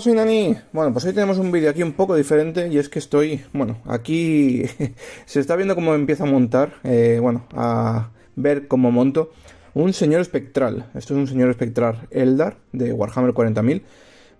Hola, soy Nani. Bueno, pues hoy tenemos un vídeo aquí un poco diferente y es que estoy, bueno, aquí se está viendo cómo empieza a montar, eh, bueno, a ver cómo monto un señor espectral. Esto es un señor espectral Eldar de Warhammer 40.000.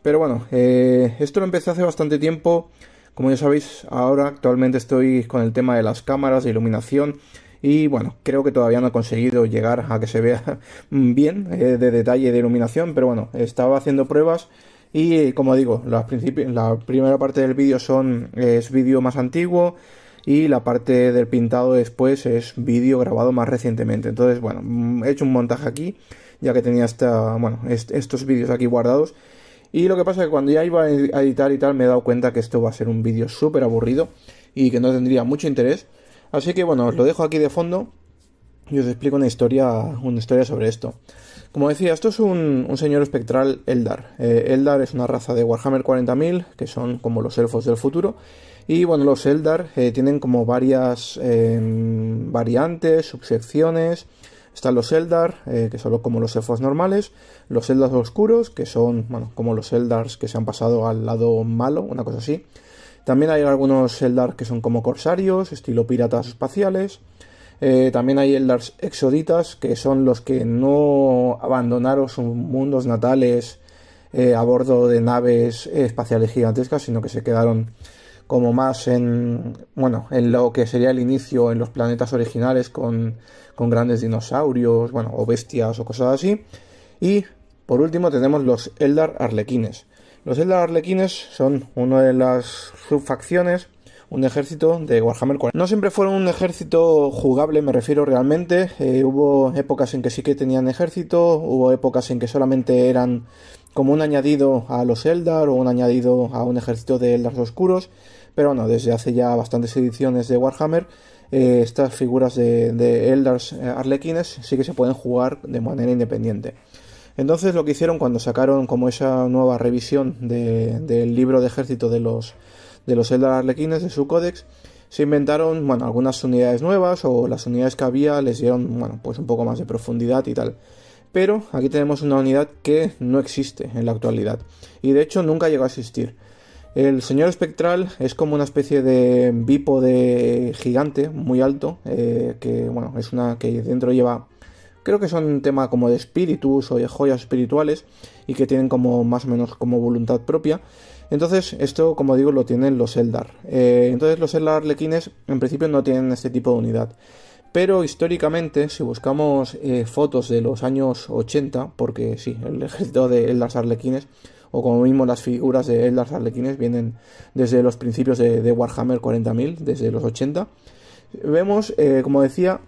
Pero bueno, eh, esto lo empecé hace bastante tiempo. Como ya sabéis, ahora actualmente estoy con el tema de las cámaras, de iluminación y bueno, creo que todavía no he conseguido llegar a que se vea bien eh, de detalle de iluminación, pero bueno, estaba haciendo pruebas y eh, como digo, la primera parte del vídeo son, eh, es vídeo más antiguo y la parte del pintado después es vídeo grabado más recientemente. Entonces, bueno, mm, he hecho un montaje aquí, ya que tenía esta, bueno, estos vídeos aquí guardados. Y lo que pasa es que cuando ya iba a editar y tal, me he dado cuenta que esto va a ser un vídeo súper aburrido y que no tendría mucho interés. Así que bueno, os lo dejo aquí de fondo y os explico una historia, una historia sobre esto. Como decía, esto es un, señor espectral Eldar. Eh, Eldar es una raza de Warhammer 40.000, que son como los elfos del futuro. Y bueno, los Eldar eh, tienen como varias em, variantes, subsecciones. Están los Eldar, eh, que son como los elfos normales, los Eldar oscuros, que son como los Eldars que se han pasado al lado malo, una cosa así. También hay algunos Eldar que son como corsarios, estilo piratas espaciales. Eh, también hay Eldars Exoditas, que son los que no abandonaron sus mundos natales eh, a bordo de naves espaciales gigantescas, sino que se quedaron como más en, bueno, en lo que sería el inicio en los planetas originales con, con grandes dinosaurios, bueno, o bestias o cosas así. Y por último tenemos los Eldar Arlequines. Los Eldar Arlequines son una de las subfacciones un ejército de Warhammer 40. No siempre fueron un ejército jugable, me refiero realmente. Eh, hubo épocas en que sí que tenían ejército, hubo épocas en que solamente eran como un añadido a los Eldar o un añadido a un ejército de Eldar Oscuros. Pero bueno, desde hace ya bastantes ediciones de Warhammer, eh, estas figuras de, Eldars eh, Arlequines sí que se pueden jugar de manera independiente. Entonces lo que hicieron cuando sacaron como esa nueva revisión del libro de ejército de los de los Eldar Arlequines, de su códex, se inventaron, bueno, algunas unidades nuevas o las unidades que había les dieron, bueno, pues un poco más de profundidad y tal. Pero aquí tenemos una unidad que no existe en la actualidad y de hecho nunca llegó a existir. El señor espectral es como una especie de de gigante, muy alto, eh, que bueno, es una que dentro lleva, creo que son un tema como de espíritus o de joyas espirituales y que tienen como más o menos como voluntad propia entonces, esto, como digo, lo tienen los Eldar. Eh, entonces, los Eldar Arlequines, en principio, no tienen este tipo de unidad. Pero históricamente, si buscamos eh, fotos de los años 80, porque sí, el ejército de Eldar Arlequines, o como mismo las figuras de Eldar Arlequines, vienen desde los principios de, Warhammer 40.000, desde los 80, vemos, eh, como decía,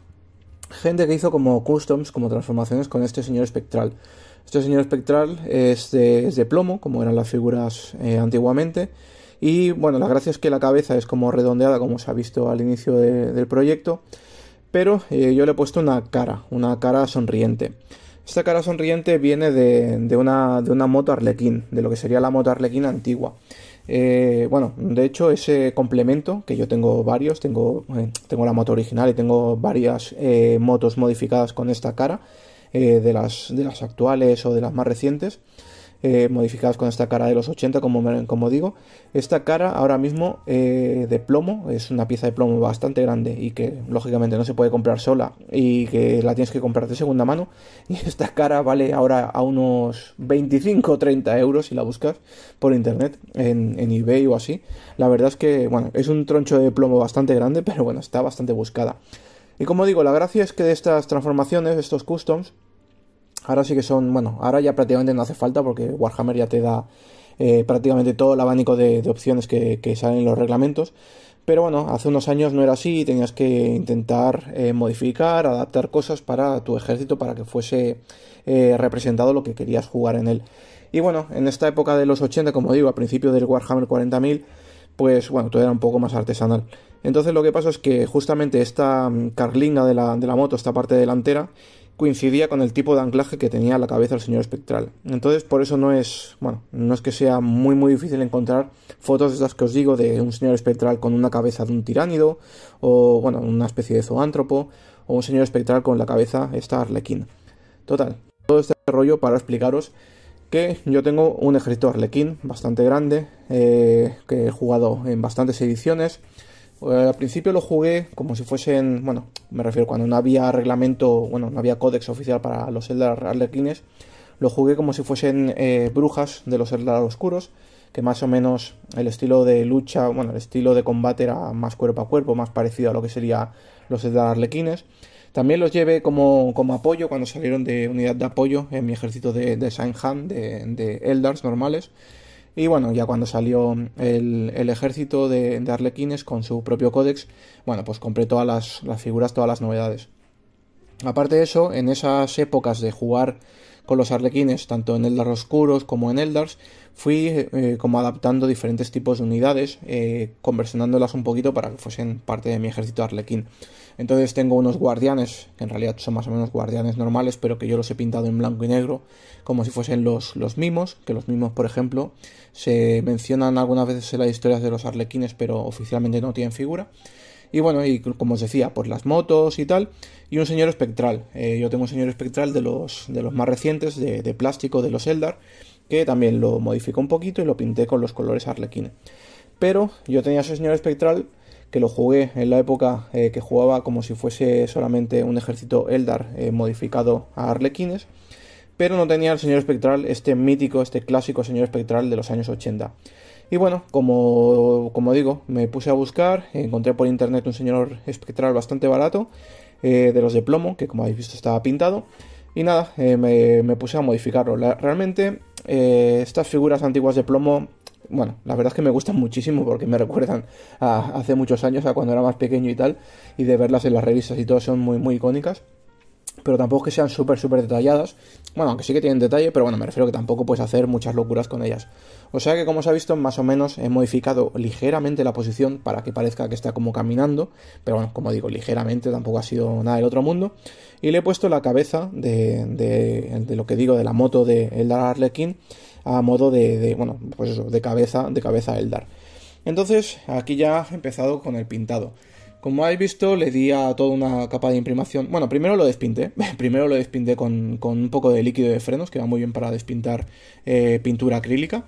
gente que hizo como customs, como transformaciones con este señor espectral. Este señor espectral es de, plomo, como eran las figuras eh, antiguamente. Y bueno, la gracia es que la cabeza es como redondeada, como se ha visto al inicio del proyecto. Pero eh, yo le he puesto una cara, una cara sonriente. Esta cara sonriente viene de, de, una, de una moto arlequín, de lo que sería la moto arlequín antigua. Eh, bueno, de hecho ese complemento, que yo tengo varios, tengo, eh, tengo la moto original y tengo varias eh, motos modificadas con esta cara, de, las, de las actuales o de las más recientes, eh, modificadas con esta cara de los 80, como, como digo. Esta cara ahora mismo eh, de plomo, es una pieza de plomo bastante grande y que lógicamente no se puede comprar sola y que la tienes que comprar de segunda mano. Y esta cara vale ahora a unos 25 o 30 euros si la buscas por internet, en, en eBay o así. La verdad es que, bueno, es un troncho de plomo bastante grande, pero bueno, está bastante buscada. Y como digo, la gracia es que de estas transformaciones, estos customs, Ahora sí que son, bueno, ahora ya prácticamente no hace falta porque Warhammer ya te da eh, prácticamente todo el abanico de, opciones que, salen en los reglamentos. Pero bueno, hace unos años no era así y tenías que intentar eh, modificar, adaptar cosas para tu ejército para que fuese eh, representado lo que querías jugar en él. Y bueno, en esta época de los 80, como digo, al principio del Warhammer 40.000, pues bueno, todo era un poco más artesanal. Entonces lo que pasa es que justamente esta mm, carlinga de la moto, esta parte delantera, coincidía con el tipo de anclaje que tenía la cabeza el señor espectral. Entonces, por eso no es, bueno, no es que sea muy muy difícil encontrar fotos de estas que os digo de un señor espectral con una cabeza de un tiránido o bueno, una especie de zoántropo o un señor espectral con la cabeza esta arlequín. Total, todo este rollo para explicaros que yo tengo un ejército arlequín bastante grande eh, que he jugado en bastantes ediciones eh, al principio lo jugué como si fuesen, bueno, me refiero cuando no había reglamento, bueno, no había códex oficial para los Eldar Arlequines, lo jugué como si fuesen eh, brujas de los Eldar Oscuros, que más o menos el estilo de lucha, bueno, el estilo de combate era más cuerpo a cuerpo, más parecido a lo que sería los Eldar Arlequines. También los llevé como, apoyo cuando salieron de unidad de apoyo en mi ejército de, de de, de Eldars normales. Y bueno, ya cuando salió el, ejército de, Arlequines con su propio códex, bueno, pues compré todas las figuras todas las novedades. Aparte de eso, en esas épocas de jugar con los arlequines, tanto en Eldar Oscuros como en Eldars, fui eh, como adaptando diferentes tipos de unidades, eh, conversionándolas un poquito para que fuesen parte de mi ejército arlequín. Entonces tengo unos guardianes, que en realidad son más o menos guardianes normales, pero que yo los he pintado en blanco y negro, como si fuesen los, los mimos, que los mimos, por ejemplo, se mencionan algunas veces en las historias de los arlequines, pero oficialmente no tienen figura. Y bueno, y como os decía, por las motos y tal. Y un señor espectral. Eh, yo tengo un señor espectral de los, de los más recientes, de, plástico, de los Eldar, que también lo modificó un poquito y lo pinté con los colores arlequines. Pero yo tenía ese señor espectral que lo jugué en la época eh, que jugaba como si fuese solamente un ejército Eldar eh, modificado a arlequines pero no tenía el señor espectral, este mítico, este clásico señor espectral de los años 80. Y bueno, como, digo, me puse a buscar, encontré por internet un señor espectral bastante barato, eh, de los de plomo, que como habéis visto estaba pintado. Y nada, eh, me, puse a modificarlo. realmente eh, estas figuras antiguas de plomo, bueno, la verdad es que me gustan muchísimo porque me recuerdan hace muchos años, a cuando era más pequeño y tal, y de verlas en las revistas y todo son muy, muy icónicas pero tampoco que sean súper, súper detalladas. Bueno, aunque sí que tienen detalle, pero bueno, me refiero que tampoco puedes hacer muchas locuras con ellas. O sea que, como se ha visto, más o menos he modificado ligeramente la posición para que parezca que está como caminando, pero bueno, como digo, ligeramente tampoco ha sido nada del otro mundo. Y le he puesto la cabeza de, lo que digo, de la moto de Eldar Arlequín, a modo de, bueno, pues eso, de cabeza, de cabeza Eldar. Entonces, aquí ya he empezado con el pintado. Como habéis visto, le di a toda una capa de imprimación. Bueno, primero lo despinté. primero lo despinté con, un poco de líquido de frenos, que va muy bien para despintar eh, pintura acrílica.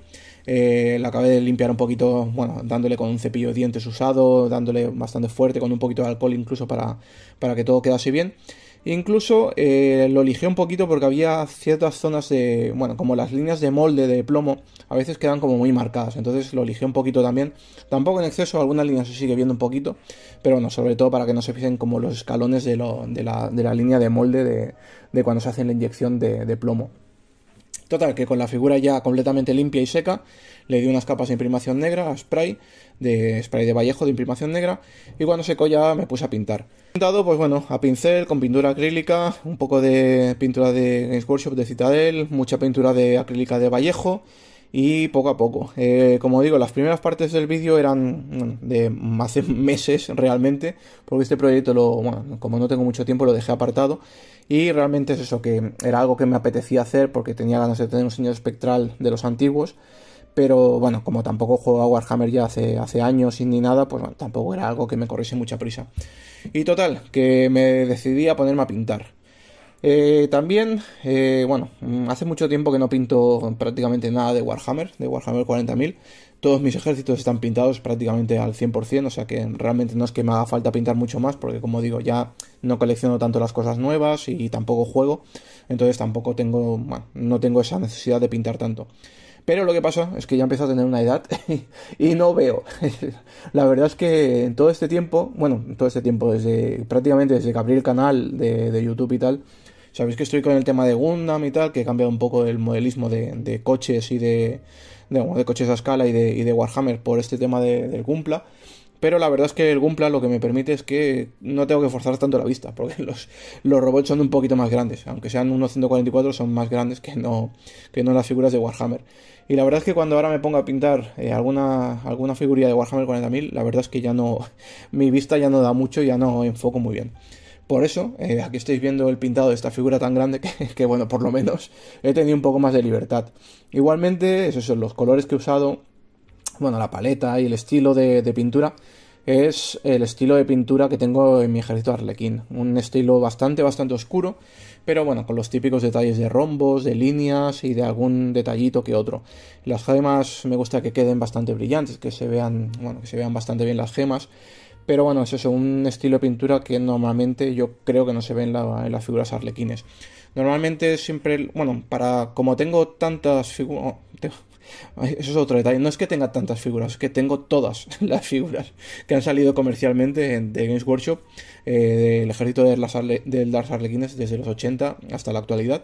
Eh, la acabé de limpiar un poquito, bueno, dándole con un cepillo de dientes usado, dándole bastante fuerte, con un poquito de alcohol incluso para, para que todo quedase bien. Incluso eh, lo lijé un poquito porque había ciertas zonas de, bueno, como las líneas de molde de plomo, a veces quedan como muy marcadas, entonces lo lijé un poquito también. Tampoco en exceso, algunas líneas se sigue viendo un poquito, pero bueno, sobre todo para que no se fijen como los escalones de, la, línea de molde de, de, cuando se hace la inyección de plomo. Total, que con la figura ya completamente limpia y seca, le di unas capas de imprimación negra, spray, de spray de Vallejo de imprimación negra, y cuando secó ya me puse a pintar. Pintado, pues bueno, a pincel, con pintura acrílica, un poco de pintura de Games Workshop de Citadel, mucha pintura de acrílica de Vallejo, y poco a poco. Eh, como digo, las primeras partes del vídeo eran de hace meses realmente, porque este proyecto, lo, como no tengo mucho tiempo, lo dejé apartado. Y realmente es eso, que era algo que me apetecía hacer porque tenía ganas de tener un señor espectral de los antiguos. Pero bueno, como tampoco juego a Warhammer ya hace, hace años y ni nada, pues tampoco era algo que me corriese mucha prisa. Y total, que me decidí a ponerme a pintar. Eh, también, eh, bueno, mm, hace mucho tiempo que no pinto prácticamente nada de Warhammer, de Warhammer 40.000. Todos mis ejércitos están pintados prácticamente al 100%, o sea que realmente no es que me haga falta pintar mucho más, porque como digo, ya no colecciono tanto las cosas nuevas y tampoco juego, entonces tampoco tengo, bueno, no tengo esa necesidad de pintar tanto. Pero lo que pasa es que ya empiezo a tener una edad y no veo. La verdad es que en todo este tiempo, bueno, en todo este tiempo, desde prácticamente desde que abrí el canal de YouTube y tal, Sabéis que estoy con el tema de Gundam y tal, que he cambiado un poco el modelismo de, coches y de, de, coches a escala y de, Warhammer por este tema del Gumpla. Pero la verdad es que el Gumpla lo que me permite es que no tengo que forzar tanto la vista, porque los, robots son un poquito más grandes, aunque sean unos 144 son más grandes que no, que no las figuras de Warhammer. Y la verdad es que cuando ahora me pongo a pintar eh, alguna, alguna de Warhammer 40.000, la verdad es que ya no, mi vista ya no da mucho, ya no enfoco muy bien. Por eso, eh, aquí estáis viendo el pintado de esta figura tan grande que, bueno, por lo menos he tenido un poco más de libertad. Igualmente, esos son los colores que he usado, bueno, la paleta y el estilo de, de pintura es el estilo de pintura que tengo en mi ejército arlequín. Un estilo bastante, bastante oscuro, pero bueno, con los típicos detalles de rombos, de líneas y de algún detallito que otro. Las gemas me gusta que queden bastante brillantes, que se vean, bueno, que se vean bastante bien las gemas. Pero bueno, es eso, un estilo de pintura que normalmente yo creo que no se ve en, las figuras arlequines. Normalmente siempre, bueno, para como tengo tantas figuras... Oh, eso es otro detalle. No es que tenga tantas figuras, es que tengo todas las figuras que han salido comercialmente de Games Workshop, eh, del ejército de las, de Arlequines desde los 80 hasta la actualidad.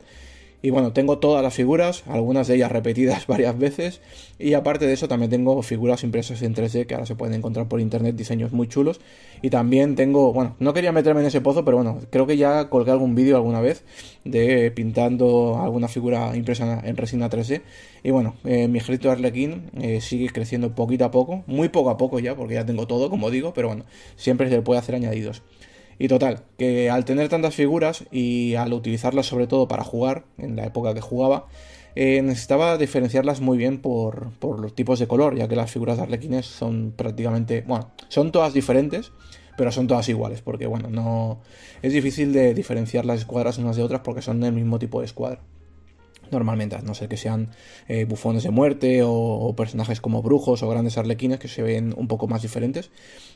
Y bueno, tengo todas las figuras, algunas de ellas repetidas varias veces. Y aparte de eso, también tengo figuras impresas en 3D que ahora se pueden encontrar por internet, diseños muy chulos. Y también tengo, bueno, no quería meterme en ese pozo, pero bueno, creo que ya colgué algún vídeo alguna vez de pintando alguna figura impresa en resina 3D. Y bueno, eh, mi ejército de Arlequín eh, sigue creciendo poquito a poco, muy poco a poco ya, porque ya tengo todo, como digo, pero bueno, siempre se le puede hacer añadidos. Y total, que al tener tantas figuras y al utilizarlas sobre todo para jugar, en la época que jugaba, eh, necesitaba diferenciarlas muy bien por, los tipos de color, ya que las figuras de arlequines son prácticamente, bueno, son todas diferentes, pero son todas iguales, porque bueno, no es difícil de diferenciar las escuadras unas de otras porque son del mismo tipo de escuadra. Normalmente, a no ser que sean eh, bufones de muerte o, personajes como brujos o grandes arlequines que se ven un poco más diferentes.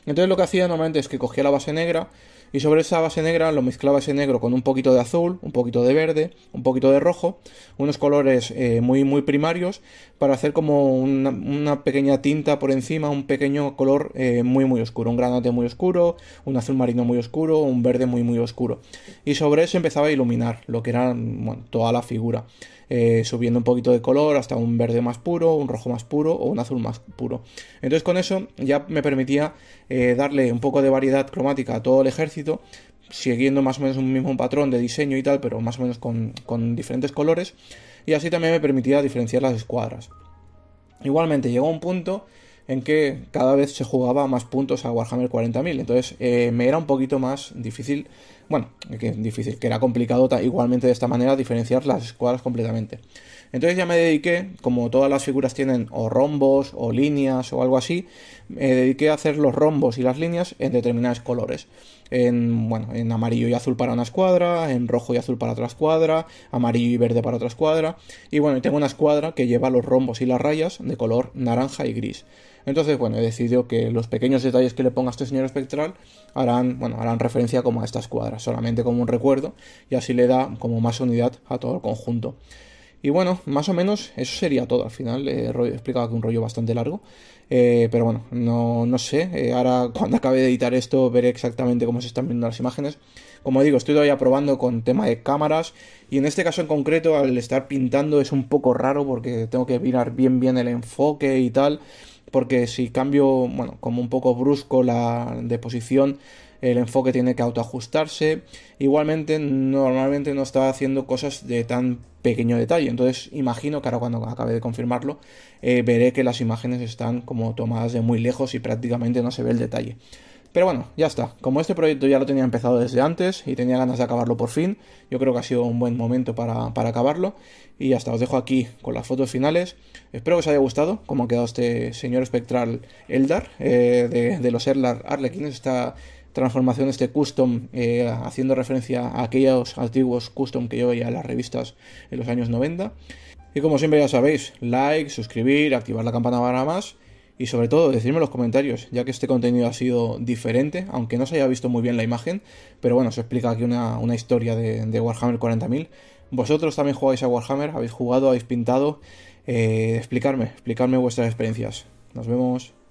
Entonces lo que hacía normalmente es que cogía la base negra, y sobre esa base negra lo mezclaba ese negro con un poquito de azul, un poquito de verde, un poquito de rojo, unos colores eh, muy muy primarios para hacer como una, pequeña tinta por encima, un pequeño color eh, muy muy oscuro, un granate muy oscuro, un azul marino muy oscuro, un verde muy muy oscuro y sobre eso empezaba a iluminar lo que era toda la figura. Eh, subiendo un poquito de color hasta un verde más puro, un rojo más puro o un azul más puro. Entonces con eso ya me permitía darle un poco de variedad cromática a todo el ejército siguiendo más o menos un mismo patrón de diseño y tal, pero más o menos con, diferentes colores, y así también me permitía diferenciar las escuadras. Igualmente llegó un punto en que cada vez se jugaba más puntos a Warhammer 40.000, entonces eh, me era un poquito más difícil bueno, que es difícil, que era complicado igualmente de esta manera diferenciar las escuadras completamente. Entonces ya me dediqué, como todas las figuras tienen o rombos o líneas o algo así, me dediqué a hacer los rombos y las líneas en determinados colores. En, bueno, en amarillo y azul para una escuadra, en rojo y azul para otra escuadra, amarillo y verde para otra escuadra. Y bueno, tengo una escuadra que lleva los rombos y las rayas de color naranja y gris. Entonces, bueno, he decidido que los pequeños detalles que le ponga a este señor espectral harán, bueno, harán referencia como a estas cuadras, solamente como un recuerdo, y así le da como más unidad a todo el conjunto. Y bueno, más o menos eso sería todo. Al final eh, he explicado que un rollo bastante largo. Eh, pero bueno, no, sé. Eh, ahora cuando acabe de editar esto veré exactamente cómo se están viendo las imágenes. Como digo, estoy todavía probando con tema de cámaras. Y en este caso en concreto, al estar pintando es un poco raro porque tengo que mirar bien bien el enfoque y tal porque si cambio, bueno, como un poco brusco la deposición, el enfoque tiene que autoajustarse. Igualmente, normalmente no estaba haciendo cosas de tan pequeño detalle. Entonces, imagino que ahora cuando acabe de confirmarlo, eh, veré que las imágenes están como tomadas de muy lejos y prácticamente no se ve el detalle. Pero bueno, ya está. Como este proyecto ya lo tenía empezado desde antes y tenía ganas de acabarlo por fin, yo creo que ha sido un buen momento para, acabarlo. Y ya está, os dejo aquí con las fotos finales. Espero que os haya gustado cómo ha quedado este señor espectral Eldar eh, de, los Eldar Arlequines. Esta transformación, este custom, eh, haciendo referencia a aquellos antiguos custom que yo veía en las revistas en los años 90. Y como siempre ya sabéis, like, suscribir, activar la campana para más y sobre todo decidme en los comentarios, ya que este contenido ha sido diferente, aunque no se haya visto muy bien la imagen, pero bueno, se explica aquí una, historia de, Warhammer 40.000. ¿Vosotros también jugáis a Warhammer? ¿Habéis jugado? ¿Habéis pintado? Explicadme, eh, explicarme, explicarme vuestras experiencias. Nos vemos.